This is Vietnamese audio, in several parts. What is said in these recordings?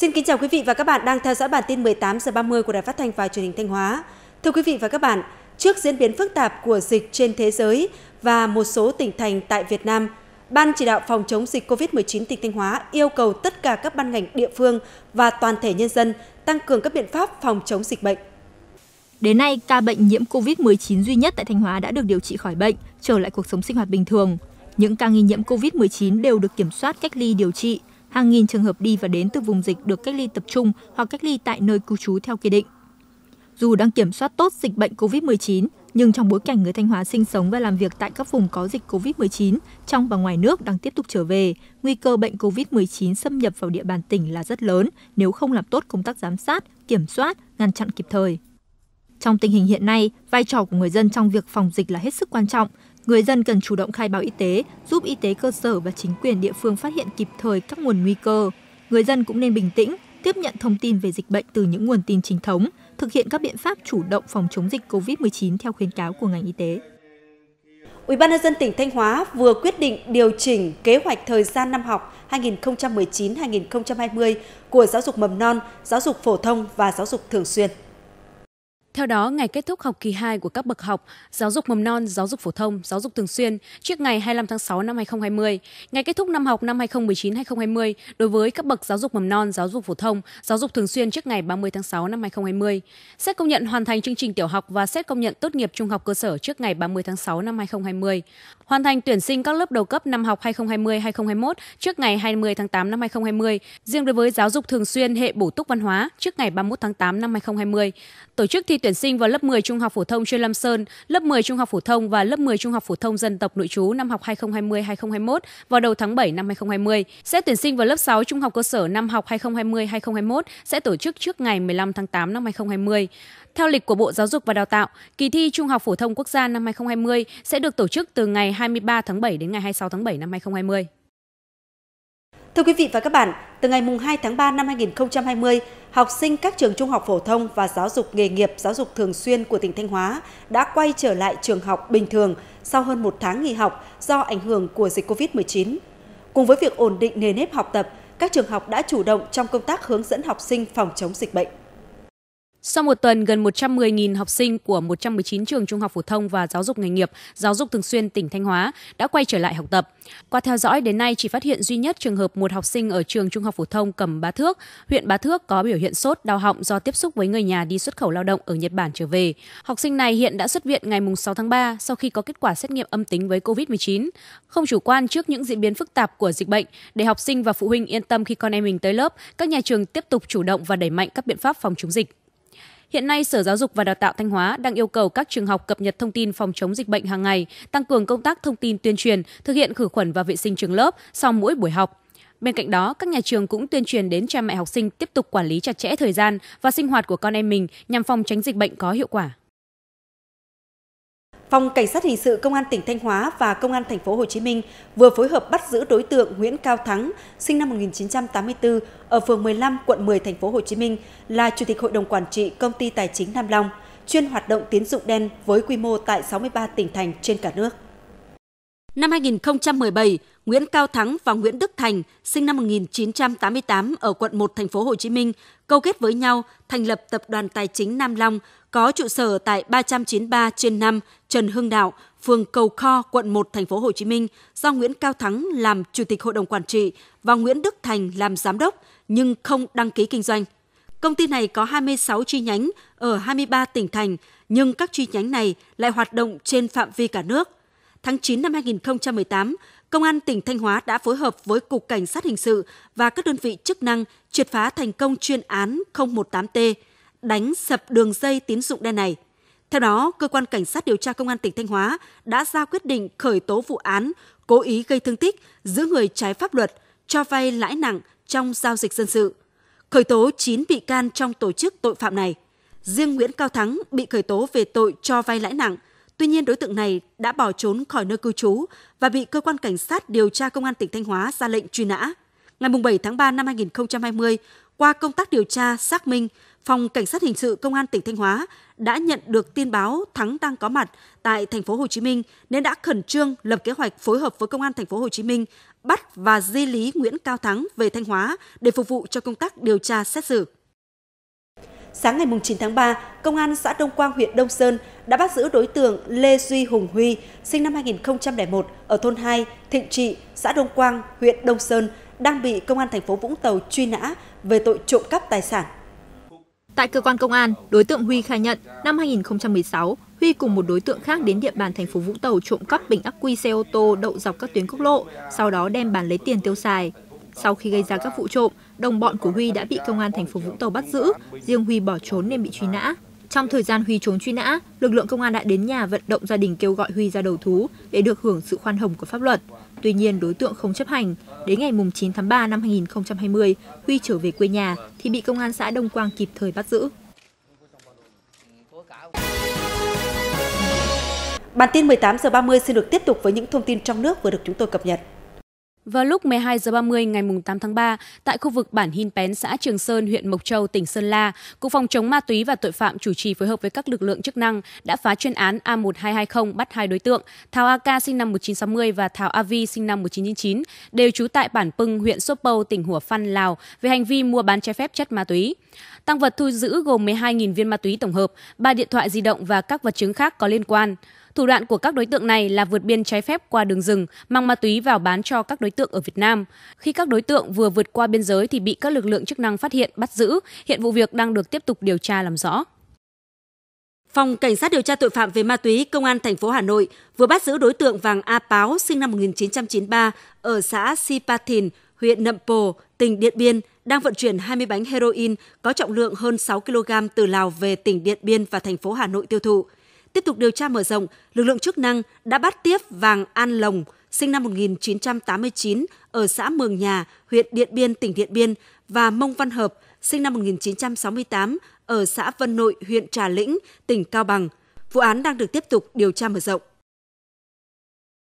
Xin kính chào quý vị và các bạn đang theo dõi bản tin 18 giờ 30 của Đài Phát thanh và Truyền hình Thanh Hóa. Thưa quý vị và các bạn, trước diễn biến phức tạp của dịch trên thế giới và một số tỉnh thành tại Việt Nam, Ban chỉ đạo phòng chống dịch COVID-19 tỉnh Thanh Hóa yêu cầu tất cả các ban ngành địa phương và toàn thể nhân dân tăng cường các biện pháp phòng chống dịch bệnh. Đến nay, ca bệnh nhiễm COVID-19 duy nhất tại Thanh Hóa đã được điều trị khỏi bệnh, trở lại cuộc sống sinh hoạt bình thường. Những ca nghi nhiễm COVID-19 đều được kiểm soát cách ly điều trị, Hàng nghìn trường hợp đi và đến từ vùng dịch được cách ly tập trung hoặc cách ly tại nơi cư trú theo quy định. Dù đang kiểm soát tốt dịch bệnh COVID-19, nhưng trong bối cảnh người Thanh Hóa sinh sống và làm việc tại các vùng có dịch COVID-19 trong và ngoài nước đang tiếp tục trở về, nguy cơ bệnh COVID-19 xâm nhập vào địa bàn tỉnh là rất lớn nếu không làm tốt công tác giám sát, kiểm soát, ngăn chặn kịp thời. Trong tình hình hiện nay, vai trò của người dân trong việc phòng dịch là hết sức quan trọng, Người dân cần chủ động khai báo y tế, giúp y tế cơ sở và chính quyền địa phương phát hiện kịp thời các nguồn nguy cơ. Người dân cũng nên bình tĩnh, tiếp nhận thông tin về dịch bệnh từ những nguồn tin chính thống, thực hiện các biện pháp chủ động phòng chống dịch COVID-19 theo khuyến cáo của ngành y tế. Ủy ban nhân dân tỉnh Thanh Hóa vừa quyết định điều chỉnh kế hoạch thời gian năm học 2019-2020 của giáo dục mầm non, giáo dục phổ thông và giáo dục thường xuyên. Theo đó, ngày kết thúc học kỳ 2 của các bậc học giáo dục mầm non, giáo dục phổ thông, giáo dục thường xuyên trước ngày 25 tháng 6 năm 2020, ngày kết thúc năm học năm 2019-2020 đối với các bậc giáo dục mầm non, giáo dục phổ thông, giáo dục thường xuyên trước ngày 30 tháng 6 năm 2020, xét công nhận hoàn thành chương trình tiểu học và xét công nhận tốt nghiệp trung học cơ sở trước ngày 30 tháng 6 năm 2020, hoàn thành tuyển sinh các lớp đầu cấp năm học 2020-2021 trước ngày 20 tháng 8 năm 2020, riêng đối với giáo dục thường xuyên hệ bổ túc văn hóa trước ngày 31 tháng 8 năm 2020, tổ chức thi tuyển tuyển sinh vào lớp 10 trung học phổ thông chuyên Lam Sơn, lớp 10 trung học phổ thông và lớp 10 trung học phổ thông dân tộc nội trú năm học 2020-2021 vào đầu tháng 7 năm 2020. sẽ tuyển sinh vào lớp 6 trung học cơ sở năm học 2020-2021 sẽ tổ chức trước ngày 15 tháng 8 năm 2020. Theo lịch của Bộ Giáo dục và Đào tạo, kỳ thi Trung học phổ thông quốc gia năm 2020 sẽ được tổ chức từ ngày 23 tháng 7 đến ngày 26 tháng 7 năm 2020. Thưa quý vị và các bạn, từ ngày 2 tháng 3 năm 2020, học sinh các trường trung học phổ thông và giáo dục nghề nghiệp, giáo dục thường xuyên của tỉnh Thanh Hóa đã quay trở lại trường học bình thường sau hơn một tháng nghỉ học do ảnh hưởng của dịch COVID-19. Cùng với việc ổn định nề nếp học tập, các trường học đã chủ động trong công tác hướng dẫn học sinh phòng chống dịch bệnh. Sau một tuần, gần 110.000 học sinh của 119 trường trung học phổ thông và giáo dục nghề nghiệp, giáo dục thường xuyên tỉnh Thanh Hóa đã quay trở lại học tập. Qua theo dõi đến nay chỉ phát hiện duy nhất trường hợp một học sinh ở trường trung học phổ thông Cẩm Bá Thước, huyện Bá Thước có biểu hiện sốt, đau họng do tiếp xúc với người nhà đi xuất khẩu lao động ở Nhật Bản trở về. Học sinh này hiện đã xuất viện ngày 6 tháng 3 sau khi có kết quả xét nghiệm âm tính với COVID-19. Không chủ quan trước những diễn biến phức tạp của dịch bệnh, để học sinh và phụ huynh yên tâm khi con em mình tới lớp, các nhà trường tiếp tục chủ động và đẩy mạnh các biện pháp phòng chống dịch. Hiện nay, Sở Giáo dục và Đào tạo Thanh Hóa đang yêu cầu các trường học cập nhật thông tin phòng chống dịch bệnh hàng ngày, tăng cường công tác thông tin tuyên truyền, thực hiện khử khuẩn và vệ sinh trường lớp sau mỗi buổi học. Bên cạnh đó, các nhà trường cũng tuyên truyền đến cha mẹ học sinh tiếp tục quản lý chặt chẽ thời gian và sinh hoạt của con em mình nhằm phòng tránh dịch bệnh có hiệu quả. Phòng Cảnh sát hình sự Công an tỉnh Thanh Hóa và Công an thành phố Hồ Chí Minh vừa phối hợp bắt giữ đối tượng Nguyễn Cao Thắng, sinh năm 1984, ở phường 15, quận 10, thành phố Hồ Chí Minh, là chủ tịch hội đồng quản trị công ty tài chính Nam Long, chuyên hoạt động tín dụng đen với quy mô tại 63 tỉnh thành trên cả nước. Năm 2017, Nguyễn Cao Thắng và Nguyễn Đức Thành, sinh năm 1988 ở quận 1 thành phố Hồ Chí Minh, câu kết với nhau thành lập tập đoàn tài chính Nam Long có trụ sở tại 393 trên 5 Trần Hưng Đạo, phường Cầu Kho, quận 1 thành phố Hồ Chí Minh do Nguyễn Cao Thắng làm chủ tịch hội đồng quản trị và Nguyễn Đức Thành làm giám đốc nhưng không đăng ký kinh doanh. Công ty này có 26 chi nhánh ở 23 tỉnh thành, nhưng các chi nhánh này lại hoạt động trên phạm vi cả nước tháng 9 năm 2018, Công an tỉnh Thanh Hóa đã phối hợp với Cục Cảnh sát Hình sự và các đơn vị chức năng triệt phá thành công chuyên án 018T, đánh sập đường dây tín dụng đen này. Theo đó, Cơ quan Cảnh sát điều tra Công an tỉnh Thanh Hóa đã ra quyết định khởi tố vụ án cố ý gây thương tích, giữ người trái pháp luật, cho vay lãi nặng trong giao dịch dân sự, khởi tố 9 bị can trong tổ chức tội phạm này. Riêng Nguyễn Cao Thắng bị khởi tố về tội cho vay lãi nặng, Tuy nhiên, đối tượng này đã bỏ trốn khỏi nơi cư trú và bị cơ quan cảnh sát điều tra công an tỉnh Thanh Hóa ra lệnh truy nã. Ngày 7 tháng 3 năm 2020, qua công tác điều tra, xác minh, Phòng Cảnh sát hình sự Công an tỉnh Thanh Hóa đã nhận được tin báo Thắng đang có mặt tại thành phố Hồ Chí Minh nên đã khẩn trương lập kế hoạch phối hợp với Công an thành phố Hồ Chí Minh bắt và di lý Nguyễn Cao Thắng về Thanh Hóa để phục vụ cho công tác điều tra xét xử. Sáng ngày 9 tháng 3, Công an xã Đông Quang, huyện Đông Sơn đã bắt giữ đối tượng Lê Duy Hùng Huy, sinh năm 2001, ở thôn 2, Thịnh Trị, xã Đông Quang, huyện Đông Sơn, đang bị Công an thành phố Vũng Tàu truy nã về tội trộm cắp tài sản. Tại cơ quan công an, đối tượng Huy khai nhận, năm 2016, Huy cùng một đối tượng khác đến địa bàn thành phố Vũng Tàu trộm cắp bình ắc quy xe ô tô đậu dọc các tuyến quốc lộ, sau đó đem bán lấy tiền tiêu xài. Sau khi gây ra các vụ trộm, đồng bọn của Huy đã bị công an thành phố Vũng Tàu bắt giữ, riêng Huy bỏ trốn nên bị truy nã. Trong thời gian Huy trốn truy nã, lực lượng công an đã đến nhà vận động gia đình kêu gọi Huy ra đầu thú để được hưởng sự khoan hồng của pháp luật. Tuy nhiên, đối tượng không chấp hành. Đến ngày 9 tháng 3 năm 2020, Huy trở về quê nhà thì bị công an xã Đông Quang kịp thời bắt giữ. Bản tin 18 giờ 30 xin được tiếp tục với những thông tin trong nước vừa được chúng tôi cập nhật. Vào lúc 12 giờ 30 ngày 8 tháng 3, tại khu vực bản Hin Pén, xã Trường Sơn, huyện Mộc Châu, tỉnh Sơn La, Cục phòng chống ma túy và tội phạm chủ trì phối hợp với các lực lượng chức năng đã phá chuyên án A1220 bắt hai đối tượng Thảo AK sinh năm 1960 và Thảo Avi sinh năm 1999, đều trú tại bản Pưng, huyện Sopâu, tỉnh Hủa Phăn, Lào về hành vi mua bán trái phép chất ma túy. Tăng vật thu giữ gồm 12.000 viên ma túy tổng hợp, 3 điện thoại di động và các vật chứng khác có liên quan. Thủ đoạn của các đối tượng này là vượt biên trái phép qua đường rừng, mang ma túy vào bán cho các đối tượng ở Việt Nam. Khi các đối tượng vừa vượt qua biên giới thì bị các lực lượng chức năng phát hiện, bắt giữ. Hiện vụ việc đang được tiếp tục điều tra làm rõ. Phòng Cảnh sát điều tra tội phạm về ma túy Công an thành phố Hà Nội vừa bắt giữ đối tượng Vàng A Páo sinh năm 1993 ở xã Sipathin, huyện Nậm Pồ, tỉnh Điện Biên đang vận chuyển 20 bánh heroin có trọng lượng hơn 6 kg từ Lào về tỉnh Điện Biên và thành phố Hà Nội tiêu thụ. Tiếp tục điều tra mở rộng, lực lượng chức năng đã bắt tiếp Vàng An Lồng, sinh năm 1989 ở xã Mường Nhà, huyện Điện Biên, tỉnh Điện Biên và Mông Văn Hợp, sinh năm 1968 ở xã Vân Nội, huyện Trà Lĩnh, tỉnh Cao Bằng. Vụ án đang được tiếp tục điều tra mở rộng.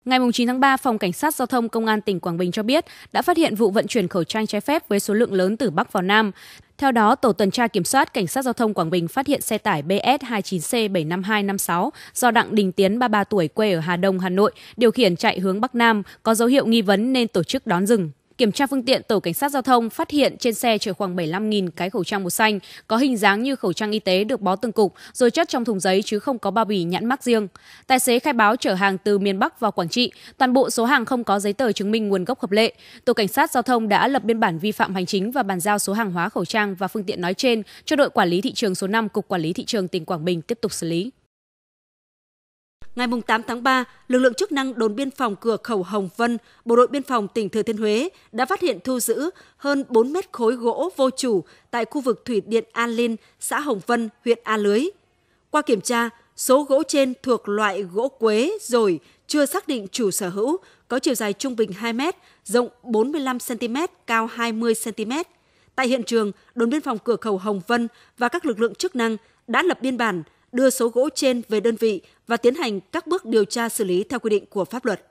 Ngày 9 tháng 3, Phòng Cảnh sát Giao thông Công an tỉnh Quảng Bình cho biết đã phát hiện vụ vận chuyển khẩu trang trái phép với số lượng lớn từ Bắc vào Nam. Theo đó, Tổ tuần tra kiểm soát Cảnh sát Giao thông Quảng Bình phát hiện xe tải BS29C75256 do Đặng Đình Tiến, 33 tuổi, quê ở Hà Đông, Hà Nội, điều khiển chạy hướng Bắc Nam, có dấu hiệu nghi vấn nên tổ chức đón dừng. Kiểm tra phương tiện, tổ cảnh sát giao thông phát hiện trên xe chở khoảng 75.000 cái khẩu trang màu xanh có hình dáng như khẩu trang y tế được bó từng cục rồi chất trong thùng giấy chứ không có bao bì nhãn mác riêng. Tài xế khai báo chở hàng từ miền Bắc vào Quảng Trị, toàn bộ số hàng không có giấy tờ chứng minh nguồn gốc hợp lệ. Tổ cảnh sát giao thông đã lập biên bản vi phạm hành chính và bàn giao số hàng hóa khẩu trang và phương tiện nói trên cho đội quản lý thị trường số 5 cục quản lý thị trường tỉnh Quảng Bình tiếp tục xử lý. Ngày 8 tháng 3, lực lượng chức năng đồn biên phòng cửa khẩu Hồng Vân, Bộ đội biên phòng tỉnh Thừa Thiên Huế đã phát hiện thu giữ hơn 4 mét khối gỗ vô chủ tại khu vực thủy điện An Linh, xã Hồng Vân, huyện A Lưới. Qua kiểm tra, số gỗ trên thuộc loại gỗ quế rồi chưa xác định chủ sở hữu, có chiều dài trung bình 2 mét, rộng 45 cm, cao 20 cm. Tại hiện trường, đồn biên phòng cửa khẩu Hồng Vân và các lực lượng chức năng đã lập biên bản, đưa số gỗ trên về đơn vị và tiến hành các bước điều tra xử lý theo quy định của pháp luật.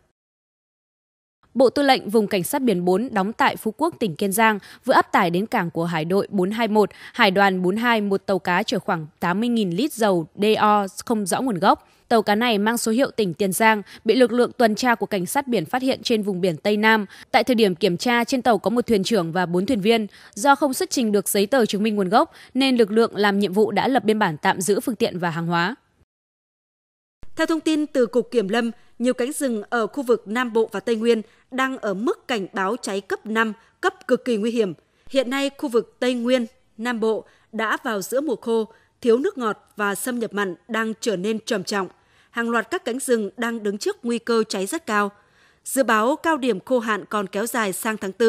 Bộ Tư lệnh Vùng Cảnh sát Biển 4 đóng tại Phú Quốc, tỉnh Kiên Giang vừa áp tải đến cảng của Hải đội 421, Hải đoàn 42 một tàu cá chở khoảng 80.000 lít dầu DO không rõ nguồn gốc. Tàu cá này mang số hiệu tỉnh Tiền Giang bị lực lượng tuần tra của cảnh sát biển phát hiện trên vùng biển Tây Nam. Tại thời điểm kiểm tra, trên tàu có một thuyền trưởng và bốn thuyền viên. Do không xuất trình được giấy tờ chứng minh nguồn gốc, nên lực lượng làm nhiệm vụ đã lập biên bản tạm giữ phương tiện và hàng hóa. Theo thông tin từ Cục Kiểm Lâm, nhiều cánh rừng ở khu vực Nam Bộ và Tây Nguyên đang ở mức cảnh báo cháy cấp 5, cấp cực kỳ nguy hiểm. Hiện nay, khu vực Tây Nguyên, Nam Bộ đã vào giữa mùa khô, thiếu nước ngọt và xâm nhập mặn đang trở nên trầm trọng. Hàng loạt các cánh rừng đang đứng trước nguy cơ cháy rất cao. Dự báo cao điểm khô hạn còn kéo dài sang tháng 4.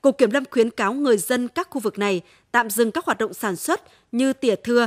Cục Kiểm Lâm khuyến cáo người dân các khu vực này tạm dừng các hoạt động sản xuất như tỉa thưa,